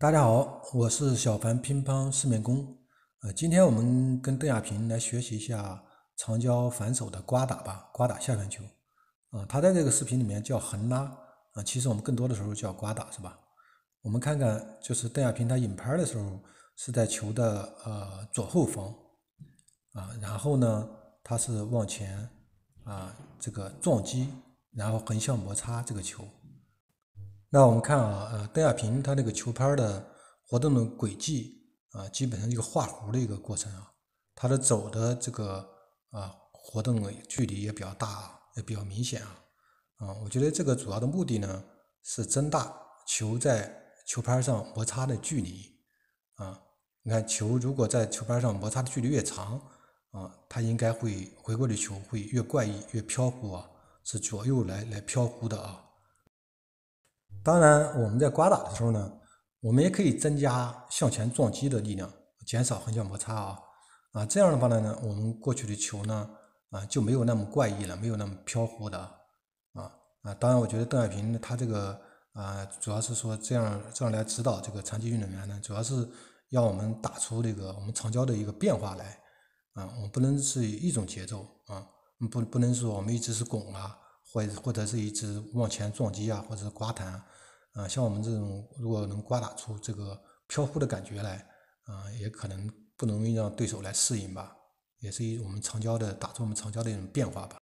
大家好，我是小凡乒乓四面攻。呃，今天我们跟邓亚萍来学习一下长焦反手的刮打吧，刮打下旋球。啊，他在这个视频里面叫横拉，啊，其实我们更多的时候叫刮打，是吧？我们看看，就是邓亚萍她引拍的时候是在球的呃左后方，啊，然后呢，他是往前啊这个撞击，然后横向摩擦这个球。那我们看啊，呃，邓亚萍她那个球拍的活动的轨迹啊，基本上一个画弧的一个过程啊。她的走的这个啊，活动的距离也比较大也比较明显啊。啊，我觉得这个主要的目的呢是增大球在球拍上摩擦的距离啊。你看，球如果在球拍上摩擦的距离越长啊，它应该会回过的球会越怪异，越飘忽啊，是左右来来飘忽的啊。当然，我们在刮打的时候呢，我们也可以增加向前撞击的力量，减少横向摩擦啊啊，这样的话呢我们过去的球呢啊就没有那么怪异了，没有那么飘忽的啊啊。当然，我觉得邓亚萍她这个啊，主要是说这样这样来指导这个残疾运动员呢，主要是要我们打出这个我们长焦的一个变化来啊，我们不能是以一种节奏啊，不不能说我们一直是拱啊。或者或者是一直往前撞击啊，或者是刮弹，嗯，像我们这种如果能刮打出这个飘忽的感觉来，嗯，也可能不容易让对手来适应吧，也是以我们长焦的打出我们长焦的一种变化吧。